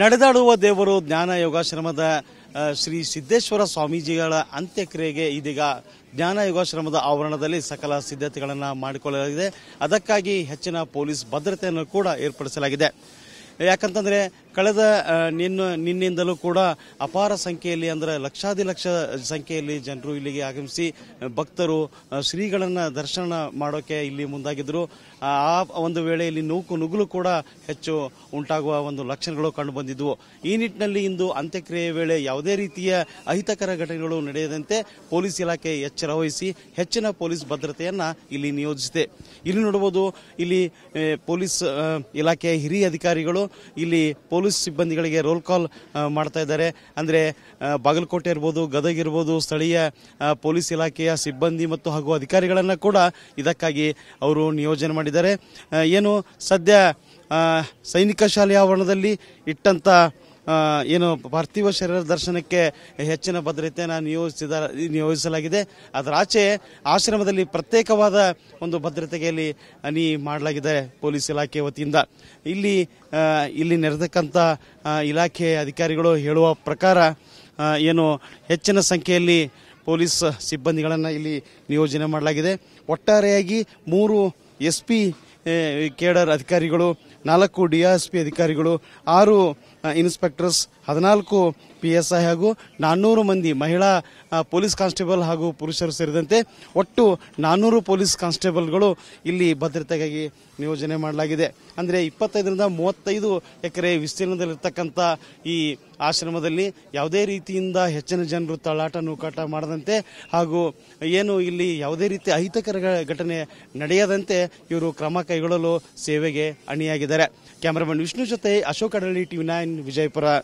ನಡೆದಾಡುವ ದೇವರು ಜ್ಞಾನ ಯೋಗಾಶ್ರಮದ ಶ್ರೀ ಸಿದ್ದೇಶ್ವರ ಸ್ವಾಮೀಜಿಗಳ ಅಂತ್ಯಕ್ರಿಯೆಗೆ ಇದೀಗ ಜ್ಞಾನ ಯೋಗಾಶ್ರಮದ ಆವರಣದಲ್ಲಿ ಸಕಲ ಸಿದ್ಧತೆಗಳನ್ನು ಮಾಡಿಕೊಳ್ಳಲಾಗಿದೆ ಅದಕ್ಕಾಗಿ ಹೆಚ್ಚಿನ ಪೊಲೀಸ್ ಭದ್ರತೆಯನ್ನು ಕೂಡ ಏರ್ಪಡಿಸಲಾಗಿದೆ ಯಾಕಂತಂದ್ರೆ ಕಳೆದ ನಿನ್ನ ನಿನ್ನಿಂದಲೂ ಕೂಡ ಅಪಾರ ಸಂಖ್ಯೆಯಲ್ಲಿ ಅಂದ್ರೆ ಲಕ್ಷಾದಿ ಲಕ್ಷ ಸಂಖ್ಯೆಯಲ್ಲಿ ಜನರು ಇಲ್ಲಿಗೆ ಆಗಮಿಸಿ ಭಕ್ತರು ಶ್ರೀಗಳನ್ನು ದರ್ಶನ ಮಾಡೋಕ್ಕೆ ಇಲ್ಲಿ ಮುಂದಾಗಿದ್ದರು ಆ ಒಂದು ವೇಳೆಯಲ್ಲಿ ನೂಕು ನುಗ್ಗಲು ಕೂಡ ಹೆಚ್ಚು ಉಂಟಾಗುವ ಒಂದು ಲಕ್ಷಣಗಳು ಬಂದಿದ್ವು ಈ ನಿಟ್ಟಿನಲ್ಲಿ ಇಂದು ಅಂತ್ಯಕ್ರಿಯೆ ವೇಳೆ ಯಾವುದೇ ರೀತಿಯ ಅಹಿತಕರ ಘಟನೆಗಳು ನಡೆಯದಂತೆ ಪೊಲೀಸ್ ಇಲಾಖೆ ಎಚ್ಚರ ವಹಿಸಿ ಹೆಚ್ಚಿನ ಪೊಲೀಸ್ ಭದ್ರತೆಯನ್ನು ಇಲ್ಲಿ ನಿಯೋಜಿಸಿದೆ ಇಲ್ಲಿ ನೋಡಬಹುದು ಇಲ್ಲಿ ಪೊಲೀಸ್ ಇಲಾಖೆಯ ಹಿರಿಯ ಅಧಿಕಾರಿಗಳು ಇಲ್ಲಿ ಪೊಲೀಸ್ ಸಿಬ್ಬಂದಿಗಳಿಗೆ ರೋಲ್ ಕಾಲ್ ಮಾಡ್ತಾ ಇದ್ದಾರೆ ಅಂದರೆ ಬಾಗಲಕೋಟೆ ಇರ್ಬೋದು ಗದಗ ಇರ್ಬೋದು ಸ್ಥಳೀಯ ಪೊಲೀಸ್ ಇಲಾಖೆಯ ಸಿಬ್ಬಂದಿ ಮತ್ತು ಹಾಗೂ ಅಧಿಕಾರಿಗಳನ್ನು ಕೂಡ ಇದಕ್ಕಾಗಿ ಅವರು ನಿಯೋಜನೆ ಮಾಡಿದ್ದಾರೆ ಏನು ಸದ್ಯ ಸೈನಿಕ ಶಾಲೆಯ ಆವರಣದಲ್ಲಿ ಇಟ್ಟಂಥ ಏನು ಪಾರ್ಥಿವ ಶರೀರ ದರ್ಶನಕ್ಕೆ ಹೆಚ್ಚಿನ ಭದ್ರತೆಯನ್ನು ನಿಯೋಜಿಸಿದ ನಿಯೋಜಿಸಲಾಗಿದೆ ಅದರ ಆಚೆ ಆಶ್ರಮದಲ್ಲಿ ಪ್ರತ್ಯೇಕವಾದ ಒಂದು ಭದ್ರತೆಗೆಯಲ್ಲಿ ಅನಿ ಮಾಡಲಾಗಿದೆ ಪೊಲೀಸ್ ಇಲಾಖೆ ವತಿಯಿಂದ ಇಲ್ಲಿ ಇಲ್ಲಿ ನೆರೆತಕ್ಕಂಥ ಇಲಾಖೆ ಅಧಿಕಾರಿಗಳು ಹೇಳುವ ಪ್ರಕಾರ ಏನು ಹೆಚ್ಚಿನ ಸಂಖ್ಯೆಯಲ್ಲಿ ಪೊಲೀಸ್ ಸಿಬ್ಬಂದಿಗಳನ್ನು ಇಲ್ಲಿ ನಿಯೋಜನೆ ಮಾಡಲಾಗಿದೆ ಒಟ್ಟಾರೆಯಾಗಿ ಮೂರು ಎಸ್ ಪಿ ಕೇಡರ್ ಅಧಿಕಾರಿಗಳು ನಾಲ್ಕು ಡಿಆರ್ಎಸ್ಪಿ ಅಧಿಕಾರಿಗಳು ಆರು ಇನ್ಸ್ಪೆಕ್ಟರ್ಸ್ ಹದಿನಾಲ್ಕು ಪಿ ಎಸ್ ಐ ಹಾಗೂ ನಾನ್ನೂರು ಮಂದಿ ಮಹಿಳಾ ಪೊಲೀಸ್ ಕಾನ್ಸ್ಟೇಬಲ್ ಹಾಗೂ ಪುರುಷರು ಸೇರಿದಂತೆ ಒಟ್ಟು ನಾನ್ನೂರು ಪೊಲೀಸ್ ಕಾನ್ಸ್ಟೇಬಲ್ಗಳು ಇಲ್ಲಿ ಭದ್ರತೆಗಾಗಿ ನಿಯೋಜನೆ ಮಾಡಲಾಗಿದೆ ಅಂದರೆ ಇಪ್ಪತ್ತೈದರಿಂದ ಮೂವತ್ತೈದು ಎಕರೆ ವಿಸ್ತೀರ್ಣದಲ್ಲಿರ್ತಕ್ಕಂಥ ಈ ಆಶ್ರಮದಲ್ಲಿ ಯಾವುದೇ ರೀತಿಯಿಂದ ಹೆಚ್ಚಿನ ಜನರು ತಳಾಟ ನೂಕಾಟ ಮಾಡದಂತೆ ಹಾಗೂ ಏನು ಇಲ್ಲಿ ಯಾವುದೇ ರೀತಿ ಅಹಿತಕರ ಘಟನೆ ನಡೆಯದಂತೆ ಇವರು ಕ್ರಮ ಕೈಗೊಳ್ಳಲು ಸೇವೆಗೆ ಅಣಿಯಾಗಿದೆ ಇದ್ದಾರೆ ಕ್ಯಾಮರಾಮನ್ ವಿಷ್ಣು ಜೊತೆ ಅಶೋಕ್ ಅಡಳ್ಳಿ ಟಿವಿ ನೈನ್ ವಿಜಯಪುರ